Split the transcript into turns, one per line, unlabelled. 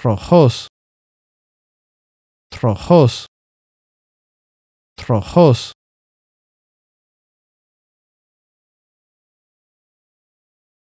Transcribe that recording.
trojos, trojos, trojos.